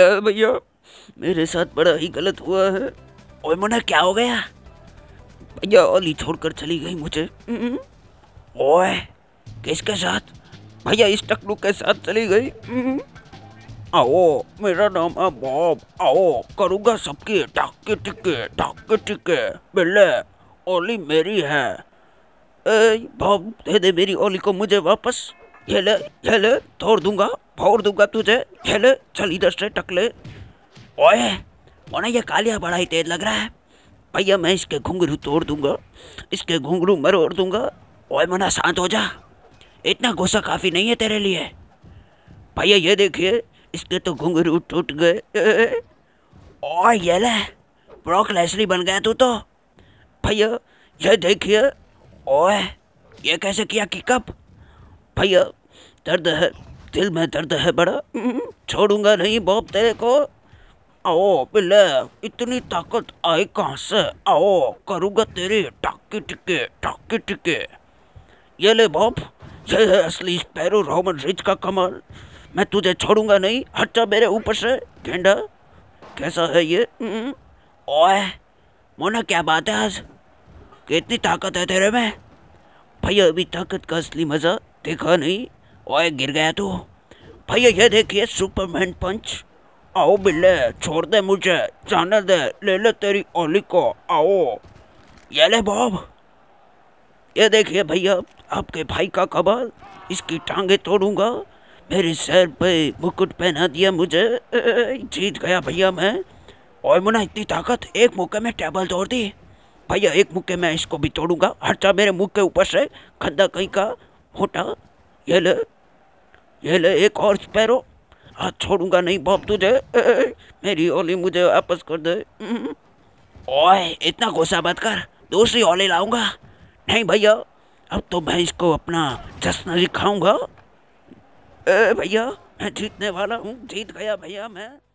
भैया मेरे साथ बड़ा ही गलत हुआ है और मुन्ना क्या हो गया भैया ओली छोड़कर चली गई मुझे हम्म। ओए किसके साथ भैया इस टकलू के साथ चली गई हम्म। आओ मेरा नाम है बॉब आओ करूँगा सबकी ढाके टिके ढाके टिके बिल्ले ओली मेरी है ए बॉब दे दे मेरी ओली को मुझे वापस ये ले ये ले तोड़ दूंगा फोड़ दूंगा तुझे चले चल इधर से टकले ओए मोना ये कालिया बड़ा ही तेज लग रहा है भैया मैं इसके घुंघरू तोड़ दूंगा इसके घुंघरू मरोड़ दूंगा ओए मना शांत हो जा इतना गुस्सा काफ़ी नहीं है तेरे लिए भैया ये देखिए इसके तो घुंघरू टूट गए और ये ले ब्रॉक लेसली बन गया तू तो भैया ये देखिए ओए ये कैसे किया कि कब भैया दर्द है दिल में दर्द है बड़ा छोड़ूंगा नहीं बॉब तेरे को आओ पिल्ले इतनी ताकत आई कहाँ से आओ करूँगा तेरे टाके टिके टाके टिके ये ले बॉब ये है असली स्पैरो रोमन रिच का कमाल मैं तुझे छोड़ूंगा नहीं हट जा मेरे ऊपर से गेंडा कैसा है ये ओए मोना क्या बात है आज कितनी ताकत है तेरे में भैया अभी ताकत का असली मज़ा देखा नहीं ओए गिर गया तू भैया ये देखिए सुपरमैन पंच आओ बिल्ले छोड़ दे मुझे जाने दे ले ले तेरी ओली को आओ ये ले बॉब ये देखिए भैया आपके भाई का कबाल इसकी टांगे तोड़ूंगा मेरे सर पे मुकुट पहना दिया मुझे जीत गया भैया मैं और मुना इतनी ताकत एक मुक्के में टेबल तोड़ दी भैया एक मुक्के में इसको भी तोड़ूंगा हटा मेरे मुँह के ऊपर से खंदा कहीं का होटा ये ले ये ले एक और स्पैरो आज छोड़ूंगा नहीं बाप तुझे ए, ए, मेरी ओली मुझे वापस कर दे ओए इतना गुस्सा बात कर दूसरी ओली लाऊंगा नहीं भैया अब तो मैं इसको अपना जश्न दिखाऊंगा ए भैया मैं जीतने वाला हूँ जीत गया भैया मैं